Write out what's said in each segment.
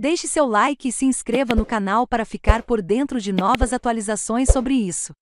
Deixe seu like e se inscreva no canal para ficar por dentro de novas atualizações sobre isso.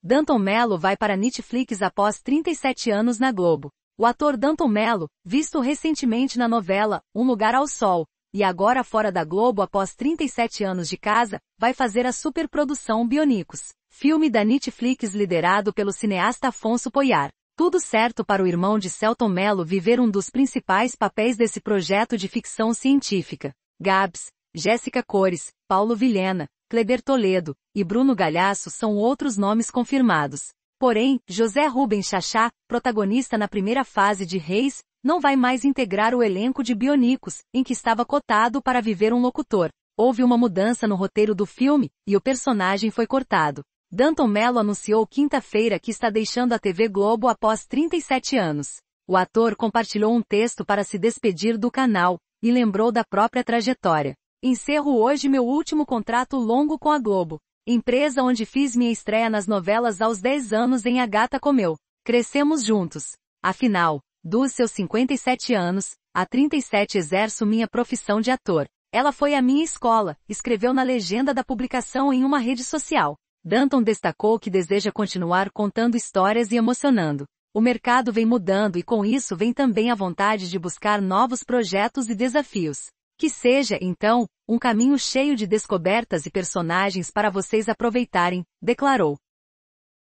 Danton Mello vai para Netflix após 37 anos na Globo. O ator Danton Mello, visto recentemente na novela Um Lugar ao Sol, e agora fora da Globo após 37 anos de casa, vai fazer a superprodução Bionicos, filme da Netflix liderado pelo cineasta Afonso Poyar. Tudo certo para o irmão de Celton Mello viver um dos principais papéis desse projeto de ficção científica. Gabs, Jéssica Cores, Paulo Vilhena, Kleber Toledo e Bruno Galhaço são outros nomes confirmados. Porém, José Rubens Chachá, protagonista na primeira fase de Reis, não vai mais integrar o elenco de Bionicos, em que estava cotado para viver um locutor. Houve uma mudança no roteiro do filme, e o personagem foi cortado. Danton Mello anunciou quinta-feira que está deixando a TV Globo após 37 anos. O ator compartilhou um texto para se despedir do canal e lembrou da própria trajetória. Encerro hoje meu último contrato longo com a Globo, empresa onde fiz minha estreia nas novelas aos 10 anos em A Gata Comeu. Crescemos juntos. Afinal, dos seus 57 anos, a 37 exerço minha profissão de ator. Ela foi a minha escola, escreveu na legenda da publicação em uma rede social. Danton destacou que deseja continuar contando histórias e emocionando. O mercado vem mudando e com isso vem também a vontade de buscar novos projetos e desafios. Que seja, então, um caminho cheio de descobertas e personagens para vocês aproveitarem, declarou.